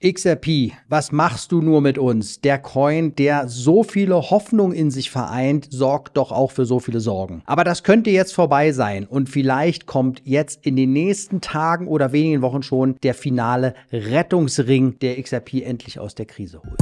XRP, was machst du nur mit uns? Der Coin, der so viele Hoffnung in sich vereint, sorgt doch auch für so viele Sorgen. Aber das könnte jetzt vorbei sein und vielleicht kommt jetzt in den nächsten Tagen oder wenigen Wochen schon der finale Rettungsring, der XRP endlich aus der Krise holt.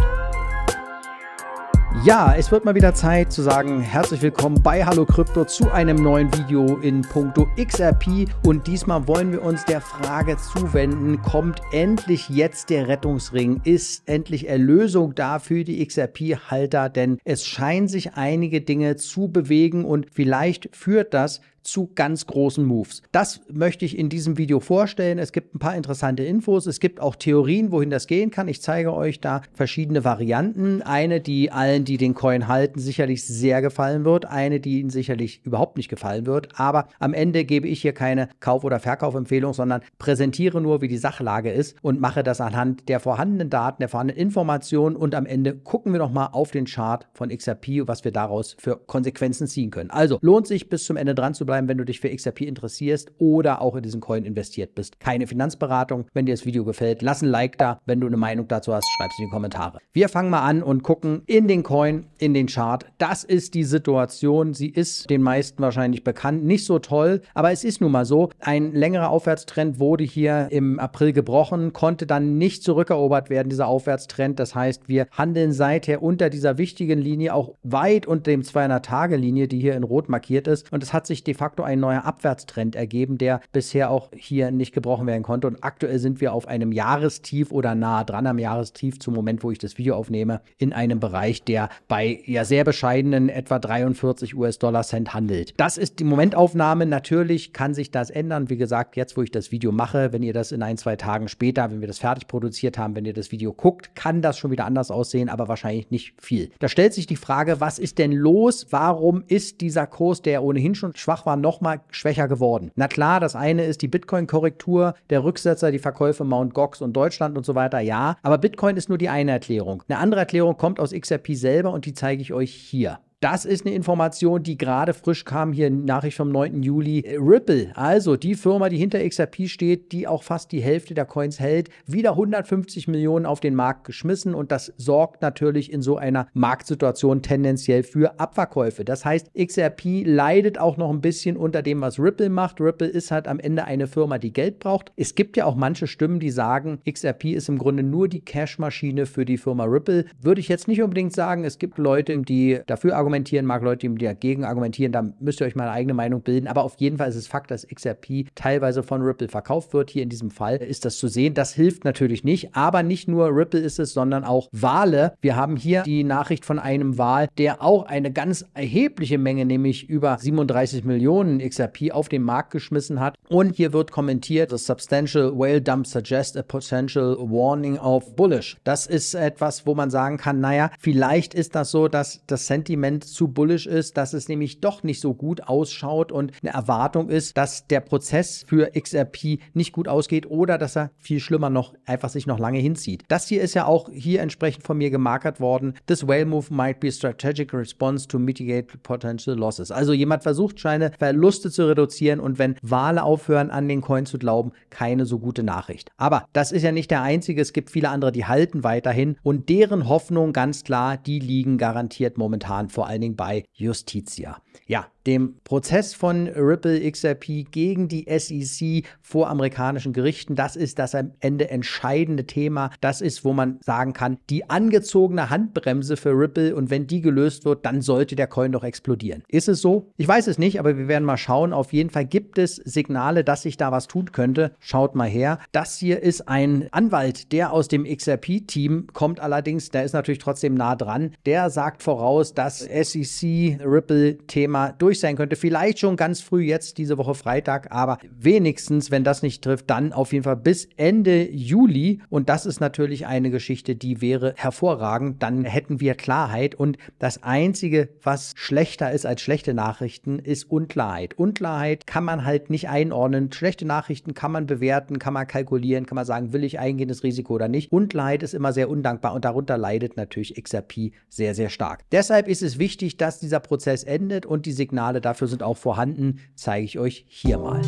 Ja, es wird mal wieder Zeit zu sagen, herzlich willkommen bei Hallo Krypto zu einem neuen Video in puncto XRP und diesmal wollen wir uns der Frage zuwenden, kommt endlich jetzt der Rettungsring, ist endlich Erlösung da für die XRP-Halter, denn es scheinen sich einige Dinge zu bewegen und vielleicht führt das zu ganz großen Moves. Das möchte ich in diesem Video vorstellen. Es gibt ein paar interessante Infos. Es gibt auch Theorien, wohin das gehen kann. Ich zeige euch da verschiedene Varianten. Eine, die allen, die den Coin halten, sicherlich sehr gefallen wird. Eine, die ihnen sicherlich überhaupt nicht gefallen wird. Aber am Ende gebe ich hier keine Kauf- oder Verkaufempfehlung, sondern präsentiere nur, wie die Sachlage ist und mache das anhand der vorhandenen Daten, der vorhandenen Informationen. Und am Ende gucken wir nochmal auf den Chart von XRP, was wir daraus für Konsequenzen ziehen können. Also lohnt sich bis zum Ende dran zu bleiben bleiben, wenn du dich für XRP interessierst oder auch in diesen Coin investiert bist. Keine Finanzberatung. Wenn dir das Video gefällt, lass ein Like da. Wenn du eine Meinung dazu hast, schreib es in die Kommentare. Wir fangen mal an und gucken in den Coin in den Chart. Das ist die Situation. Sie ist den meisten wahrscheinlich bekannt. Nicht so toll, aber es ist nun mal so. Ein längerer Aufwärtstrend wurde hier im April gebrochen, konnte dann nicht zurückerobert werden, dieser Aufwärtstrend. Das heißt, wir handeln seither unter dieser wichtigen Linie, auch weit unter dem 200-Tage-Linie, die hier in Rot markiert ist. Und es hat sich de facto ein neuer Abwärtstrend ergeben, der bisher auch hier nicht gebrochen werden konnte. Und aktuell sind wir auf einem Jahrestief oder nahe dran am Jahrestief zum Moment, wo ich das Video aufnehme, in einem Bereich, der bei bei ja sehr bescheidenen etwa 43 US-Dollar Cent handelt. Das ist die Momentaufnahme. Natürlich kann sich das ändern. Wie gesagt, jetzt, wo ich das Video mache, wenn ihr das in ein, zwei Tagen später, wenn wir das fertig produziert haben, wenn ihr das Video guckt, kann das schon wieder anders aussehen, aber wahrscheinlich nicht viel. Da stellt sich die Frage, was ist denn los? Warum ist dieser Kurs, der ohnehin schon schwach war, nochmal schwächer geworden? Na klar, das eine ist die Bitcoin-Korrektur, der Rücksetzer, die Verkäufe Mount Gox und Deutschland und so weiter, ja. Aber Bitcoin ist nur die eine Erklärung. Eine andere Erklärung kommt aus XRP selber und die zeige ich euch hier. Das ist eine Information, die gerade frisch kam, hier Nachricht vom 9. Juli. Ripple, also die Firma, die hinter XRP steht, die auch fast die Hälfte der Coins hält, wieder 150 Millionen auf den Markt geschmissen und das sorgt natürlich in so einer Marktsituation tendenziell für Abverkäufe. Das heißt, XRP leidet auch noch ein bisschen unter dem, was Ripple macht. Ripple ist halt am Ende eine Firma, die Geld braucht. Es gibt ja auch manche Stimmen, die sagen, XRP ist im Grunde nur die Cash-Maschine für die Firma Ripple. Würde ich jetzt nicht unbedingt sagen. Es gibt Leute, die dafür argumentieren, argumentieren, mag Leute, die dagegen argumentieren, da müsst ihr euch mal eine eigene Meinung bilden. Aber auf jeden Fall ist es Fakt, dass XRP teilweise von Ripple verkauft wird. Hier in diesem Fall ist das zu sehen. Das hilft natürlich nicht, aber nicht nur Ripple ist es, sondern auch Wale. Wir haben hier die Nachricht von einem Wal, der auch eine ganz erhebliche Menge, nämlich über 37 Millionen XRP auf den Markt geschmissen hat. Und hier wird kommentiert, das Substantial Whale Dump suggests a potential warning of bullish. Das ist etwas, wo man sagen kann, naja, vielleicht ist das so, dass das Sentiment Prozent zu bullisch ist, dass es nämlich doch nicht so gut ausschaut und eine Erwartung ist, dass der Prozess für XRP nicht gut ausgeht oder dass er viel schlimmer noch einfach sich noch lange hinzieht. Das hier ist ja auch hier entsprechend von mir gemarkert worden. This whale move might be a strategic response to mitigate potential losses. Also jemand versucht scheine Verluste zu reduzieren und wenn Wale aufhören an den Coin zu glauben, keine so gute Nachricht. Aber das ist ja nicht der einzige. Es gibt viele andere, die halten weiterhin und deren Hoffnung ganz klar, die liegen garantiert momentan vor vor allen Dingen bei Justitia ja, dem Prozess von Ripple XRP gegen die SEC vor amerikanischen Gerichten. Das ist das am Ende entscheidende Thema. Das ist, wo man sagen kann, die angezogene Handbremse für Ripple und wenn die gelöst wird, dann sollte der Coin doch explodieren. Ist es so? Ich weiß es nicht, aber wir werden mal schauen. Auf jeden Fall gibt es Signale, dass sich da was tun könnte. Schaut mal her. Das hier ist ein Anwalt, der aus dem XRP-Team kommt allerdings. Der ist natürlich trotzdem nah dran. Der sagt voraus, dass SEC Ripple-Thema Thema durch sein könnte. Vielleicht schon ganz früh jetzt diese Woche Freitag, aber wenigstens, wenn das nicht trifft, dann auf jeden Fall bis Ende Juli. Und das ist natürlich eine Geschichte, die wäre hervorragend. Dann hätten wir Klarheit. Und das Einzige, was schlechter ist als schlechte Nachrichten, ist Unklarheit. Unklarheit kann man halt nicht einordnen. Schlechte Nachrichten kann man bewerten, kann man kalkulieren, kann man sagen, will ich eingehen das Risiko oder nicht. Unklarheit ist immer sehr undankbar und darunter leidet natürlich XRP sehr, sehr stark. Deshalb ist es wichtig, dass dieser Prozess endet und und die Signale dafür sind auch vorhanden, zeige ich euch hier mal.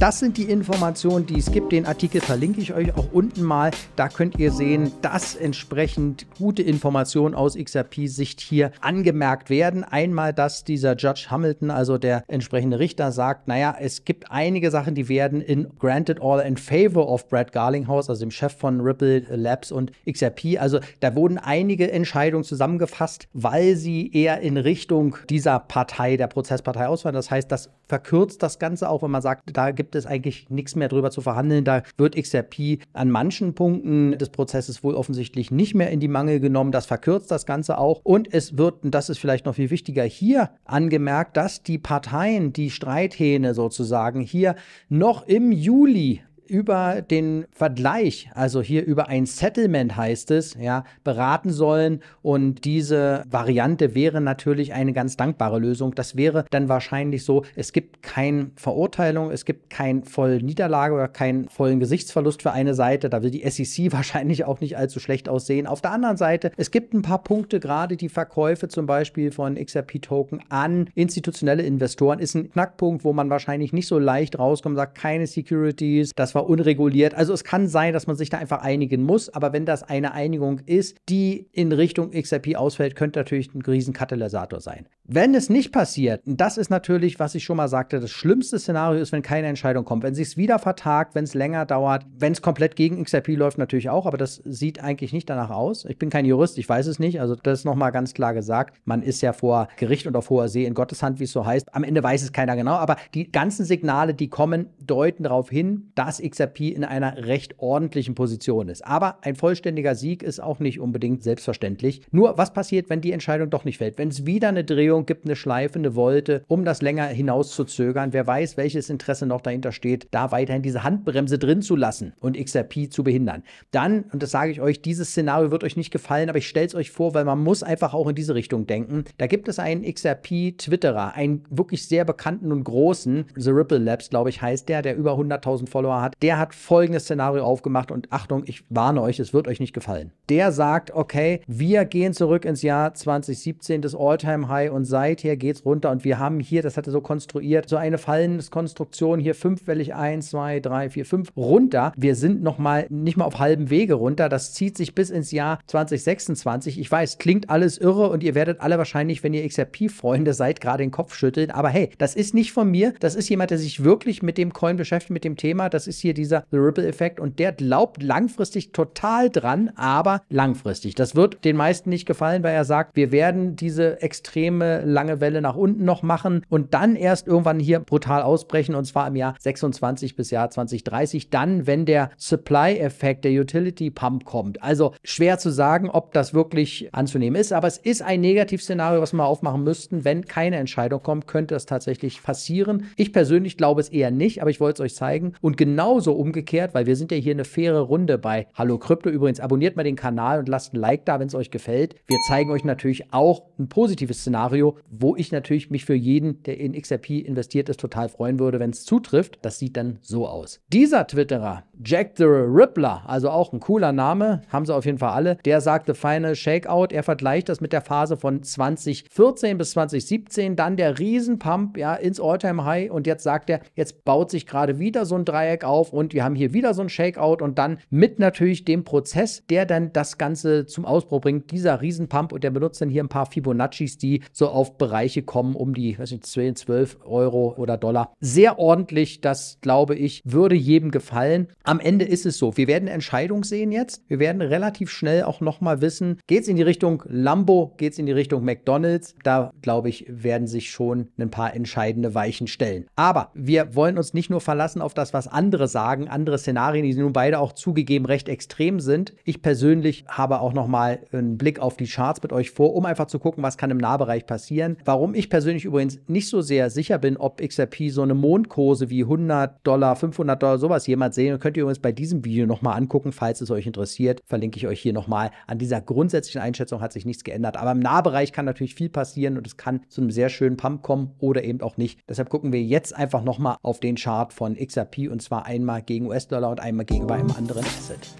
Das sind die Informationen, die es gibt. Den Artikel verlinke ich euch auch unten mal. Da könnt ihr sehen, dass entsprechend gute Informationen aus XRP-Sicht hier angemerkt werden. Einmal, dass dieser Judge Hamilton, also der entsprechende Richter, sagt, naja, es gibt einige Sachen, die werden in Granted All in Favor of Brad Garlinghouse, also dem Chef von Ripple Labs und XRP. Also da wurden einige Entscheidungen zusammengefasst, weil sie eher in Richtung dieser Partei, der Prozesspartei ausfallen. Das heißt, das verkürzt das Ganze auch, wenn man sagt, da gibt gibt es eigentlich nichts mehr drüber zu verhandeln. Da wird XRP an manchen Punkten des Prozesses wohl offensichtlich nicht mehr in die Mangel genommen. Das verkürzt das Ganze auch. Und es wird, und das ist vielleicht noch viel wichtiger, hier angemerkt, dass die Parteien, die Streithähne sozusagen, hier noch im Juli über den Vergleich, also hier über ein Settlement heißt es, ja, beraten sollen. Und diese Variante wäre natürlich eine ganz dankbare Lösung. Das wäre dann wahrscheinlich so, es gibt keine Verurteilung, es gibt keine vollen Niederlage oder keinen vollen Gesichtsverlust für eine Seite. Da will die SEC wahrscheinlich auch nicht allzu schlecht aussehen. Auf der anderen Seite, es gibt ein paar Punkte, gerade die Verkäufe zum Beispiel von XRP-Token an institutionelle Investoren ist ein Knackpunkt, wo man wahrscheinlich nicht so leicht rauskommt, sagt keine Securities, das war war unreguliert. Also es kann sein, dass man sich da einfach einigen muss, aber wenn das eine Einigung ist, die in Richtung XRP ausfällt, könnte natürlich ein riesen Katalysator sein. Wenn es nicht passiert, und das ist natürlich, was ich schon mal sagte, das schlimmste Szenario ist, wenn keine Entscheidung kommt. Wenn es wieder vertagt, wenn es länger dauert, wenn es komplett gegen XRP läuft, natürlich auch, aber das sieht eigentlich nicht danach aus. Ich bin kein Jurist, ich weiß es nicht. Also, das ist nochmal ganz klar gesagt. Man ist ja vor Gericht und auf hoher See in Gottes Hand, wie es so heißt. Am Ende weiß es keiner genau, aber die ganzen Signale, die kommen, deuten darauf hin, dass XRP in einer recht ordentlichen Position ist. Aber ein vollständiger Sieg ist auch nicht unbedingt selbstverständlich. Nur, was passiert, wenn die Entscheidung doch nicht fällt? Wenn es wieder eine Drehung Regierung gibt eine Schleife, eine Wolte, um das länger hinaus zu zögern. Wer weiß, welches Interesse noch dahinter steht, da weiterhin diese Handbremse drin zu lassen und XRP zu behindern. Dann, und das sage ich euch, dieses Szenario wird euch nicht gefallen, aber ich stelle es euch vor, weil man muss einfach auch in diese Richtung denken. Da gibt es einen XRP-Twitterer, einen wirklich sehr bekannten und großen, The Ripple Labs, glaube ich, heißt der, der über 100.000 Follower hat. Der hat folgendes Szenario aufgemacht und Achtung, ich warne euch, es wird euch nicht gefallen. Der sagt, okay, wir gehen zurück ins Jahr 2017, das All-Time-High und seither geht es runter und wir haben hier, das hat er so konstruiert, so eine Fallenskonstruktion hier fünfwellig eins, zwei, drei, vier, fünf runter. Wir sind nochmal nicht mal auf halbem Wege runter. Das zieht sich bis ins Jahr 2026. Ich weiß, klingt alles irre und ihr werdet alle wahrscheinlich, wenn ihr XRP-Freunde seid, gerade den Kopf schütteln. Aber hey, das ist nicht von mir. Das ist jemand, der sich wirklich mit dem Coin beschäftigt, mit dem Thema. Das ist hier dieser The Ripple-Effekt und der glaubt langfristig total dran, aber langfristig. Das wird den meisten nicht gefallen, weil er sagt, wir werden diese extreme lange, Welle nach unten noch machen und dann erst irgendwann hier brutal ausbrechen und zwar im Jahr 26 bis Jahr 2030, dann, wenn der Supply-Effekt der Utility Pump kommt. Also schwer zu sagen, ob das wirklich anzunehmen ist, aber es ist ein Negativszenario, was wir aufmachen müssten. Wenn keine Entscheidung kommt, könnte das tatsächlich passieren. Ich persönlich glaube es eher nicht, aber ich wollte es euch zeigen. Und genauso umgekehrt, weil wir sind ja hier eine faire Runde bei Hallo Krypto. Übrigens, abonniert mal den Kanal und lasst ein Like da, wenn es euch gefällt. Wir zeigen euch natürlich auch ein positives Szenario Portfolio, wo ich natürlich mich für jeden, der in XRP investiert ist, total freuen würde, wenn es zutrifft. Das sieht dann so aus. Dieser Twitterer, Jack the Rippler, also auch ein cooler Name, haben sie auf jeden Fall alle, der sagte Final Shakeout. Er vergleicht das mit der Phase von 2014 bis 2017, dann der Riesenpump ja, ins Alltime high und jetzt sagt er, jetzt baut sich gerade wieder so ein Dreieck auf und wir haben hier wieder so ein Shakeout und dann mit natürlich dem Prozess, der dann das Ganze zum Ausbruch bringt, dieser Riesenpump und der benutzt dann hier ein paar Fibonaccis, die so auf Bereiche kommen um die, weiß nicht, 10, 12 Euro oder Dollar. Sehr ordentlich, das glaube ich, würde jedem gefallen. Am Ende ist es so. Wir werden Entscheidung sehen jetzt. Wir werden relativ schnell auch nochmal wissen, geht es in die Richtung Lambo, geht es in die Richtung McDonalds. Da glaube ich, werden sich schon ein paar entscheidende Weichen stellen. Aber wir wollen uns nicht nur verlassen auf das, was andere sagen, andere Szenarien, die nun beide auch zugegeben recht extrem sind. Ich persönlich habe auch nochmal einen Blick auf die Charts mit euch vor, um einfach zu gucken, was kann im Nahbereich passieren passieren. Warum ich persönlich übrigens nicht so sehr sicher bin, ob XRP so eine Mondkurse wie 100 Dollar, 500 Dollar, sowas jemand sehen, könnt ihr übrigens bei diesem Video nochmal angucken, falls es euch interessiert. Verlinke ich euch hier nochmal. An dieser grundsätzlichen Einschätzung hat sich nichts geändert. Aber im Nahbereich kann natürlich viel passieren und es kann zu einem sehr schönen Pump kommen oder eben auch nicht. Deshalb gucken wir jetzt einfach nochmal auf den Chart von XRP und zwar einmal gegen US-Dollar und einmal gegenüber einem anderen Asset.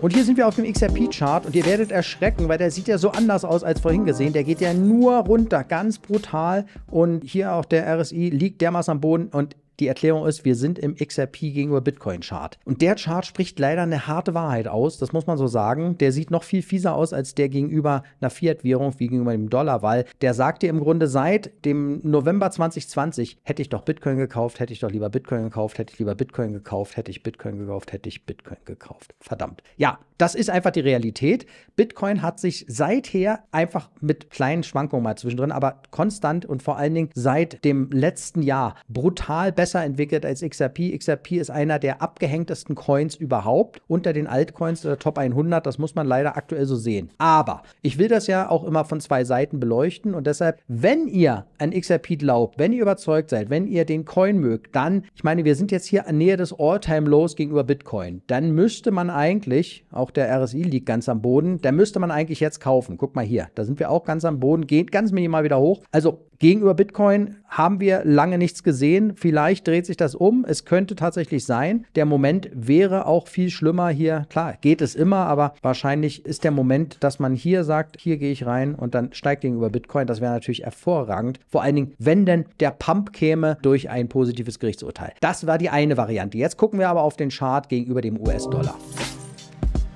Und hier sind wir auf dem XRP-Chart und ihr werdet erschrecken, weil der sieht ja so anders aus als vorhin gesehen. Der geht ja nur runter, ganz brutal. Und hier auch der RSI liegt dermaßen am Boden und die Erklärung ist, wir sind im XRP gegenüber Bitcoin-Chart. Und der Chart spricht leider eine harte Wahrheit aus, das muss man so sagen. Der sieht noch viel fieser aus als der gegenüber einer Fiat-Währung, wie gegenüber dem Dollar, weil der sagt dir im Grunde, seit dem November 2020 hätte ich doch Bitcoin gekauft, hätte ich doch lieber Bitcoin gekauft, hätte ich lieber Bitcoin gekauft, hätte ich Bitcoin gekauft, hätte ich Bitcoin gekauft. Verdammt. Ja, das ist einfach die Realität. Bitcoin hat sich seither einfach mit kleinen Schwankungen mal zwischendrin, aber konstant und vor allen Dingen seit dem letzten Jahr brutal besser besser entwickelt als XRP. XRP ist einer der abgehängtesten Coins überhaupt unter den Altcoins der Top 100. Das muss man leider aktuell so sehen. Aber ich will das ja auch immer von zwei Seiten beleuchten und deshalb, wenn ihr an XRP glaubt, wenn ihr überzeugt seid, wenn ihr den Coin mögt, dann, ich meine, wir sind jetzt hier an Nähe des All-Time-Lows gegenüber Bitcoin. Dann müsste man eigentlich, auch der RSI liegt ganz am Boden, da müsste man eigentlich jetzt kaufen. Guck mal hier, da sind wir auch ganz am Boden, geht ganz minimal wieder hoch. Also Gegenüber Bitcoin haben wir lange nichts gesehen. Vielleicht dreht sich das um. Es könnte tatsächlich sein. Der Moment wäre auch viel schlimmer hier. Klar, geht es immer, aber wahrscheinlich ist der Moment, dass man hier sagt, hier gehe ich rein und dann steigt gegenüber Bitcoin. Das wäre natürlich hervorragend. Vor allen Dingen, wenn denn der Pump käme durch ein positives Gerichtsurteil. Das war die eine Variante. Jetzt gucken wir aber auf den Chart gegenüber dem US-Dollar.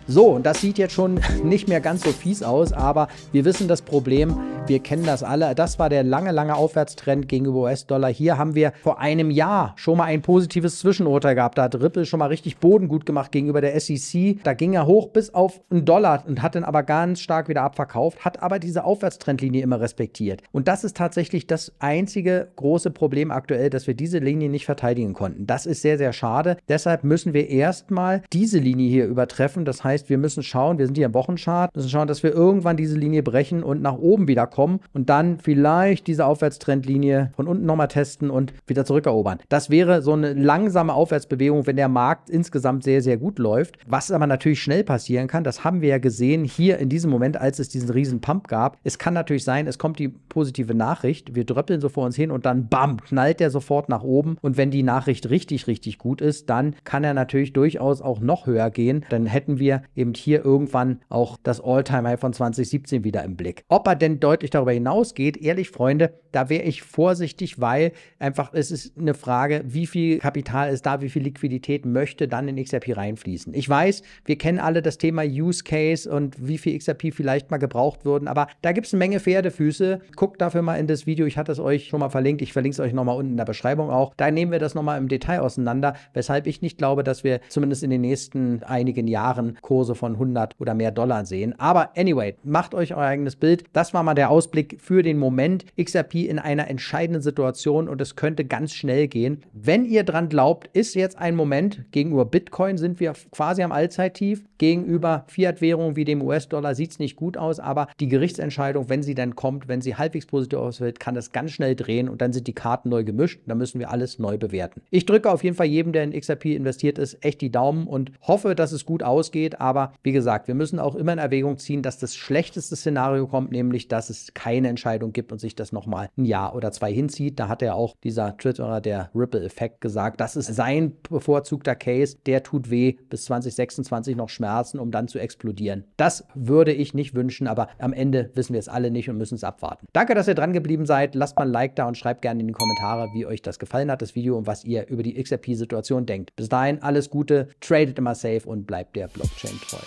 So, und das sieht jetzt schon nicht mehr ganz so fies aus, aber wir wissen das Problem wir kennen das alle. Das war der lange, lange Aufwärtstrend gegenüber US-Dollar. Hier haben wir vor einem Jahr schon mal ein positives Zwischenurteil gehabt. Da hat Ripple schon mal richtig Boden gut gemacht gegenüber der SEC. Da ging er hoch bis auf einen Dollar und hat dann aber ganz stark wieder abverkauft, hat aber diese Aufwärtstrendlinie immer respektiert. Und das ist tatsächlich das einzige große Problem aktuell, dass wir diese Linie nicht verteidigen konnten. Das ist sehr, sehr schade. Deshalb müssen wir erstmal diese Linie hier übertreffen. Das heißt, wir müssen schauen, wir sind hier im Wochenchart, müssen schauen, dass wir irgendwann diese Linie brechen und nach oben wieder kommen und dann vielleicht diese Aufwärtstrendlinie von unten nochmal testen und wieder zurückerobern. Das wäre so eine langsame Aufwärtsbewegung, wenn der Markt insgesamt sehr, sehr gut läuft. Was aber natürlich schnell passieren kann, das haben wir ja gesehen hier in diesem Moment, als es diesen riesen Pump gab. Es kann natürlich sein, es kommt die positive Nachricht, wir dröppeln so vor uns hin und dann bam, knallt der sofort nach oben und wenn die Nachricht richtig, richtig gut ist, dann kann er natürlich durchaus auch noch höher gehen. Dann hätten wir eben hier irgendwann auch das All-Time-High von 2017 wieder im Blick. Ob er denn deutlich deutlich darüber hinausgeht, ehrlich Freunde, da wäre ich vorsichtig, weil einfach es ist eine Frage, wie viel Kapital ist da, wie viel Liquidität möchte dann in XRP reinfließen. Ich weiß, wir kennen alle das Thema Use Case und wie viel XRP vielleicht mal gebraucht würden, aber da gibt es eine Menge Pferdefüße. Guckt dafür mal in das Video, ich hatte es euch schon mal verlinkt, ich verlinke es euch nochmal unten in der Beschreibung auch. Da nehmen wir das nochmal im Detail auseinander, weshalb ich nicht glaube, dass wir zumindest in den nächsten einigen Jahren Kurse von 100 oder mehr Dollar sehen. Aber anyway, macht euch euer eigenes Bild. Das war mal der Ausblick für den Moment. XRP in einer entscheidenden Situation und es könnte ganz schnell gehen. Wenn ihr dran glaubt, ist jetzt ein Moment. Gegenüber Bitcoin sind wir quasi am Allzeittief. Gegenüber Fiat-Währungen wie dem US-Dollar sieht es nicht gut aus, aber die Gerichtsentscheidung, wenn sie dann kommt, wenn sie halbwegs positiv ausfällt, kann das ganz schnell drehen und dann sind die Karten neu gemischt. Dann müssen wir alles neu bewerten. Ich drücke auf jeden Fall jedem, der in XRP investiert ist, echt die Daumen und hoffe, dass es gut ausgeht. Aber wie gesagt, wir müssen auch immer in Erwägung ziehen, dass das schlechteste Szenario kommt, nämlich dass es keine Entscheidung gibt und sich das nochmal ein Jahr oder zwei hinzieht. Da hat er auch dieser Twitterer, der Ripple-Effekt, gesagt, das ist sein bevorzugter Case, der tut weh, bis 2026 noch Schmerzen, um dann zu explodieren. Das würde ich nicht wünschen, aber am Ende wissen wir es alle nicht und müssen es abwarten. Danke, dass ihr dran geblieben seid. Lasst mal ein Like da und schreibt gerne in die Kommentare, wie euch das gefallen hat, das Video und was ihr über die XRP-Situation denkt. Bis dahin, alles Gute, tradet immer safe und bleibt der Blockchain treu.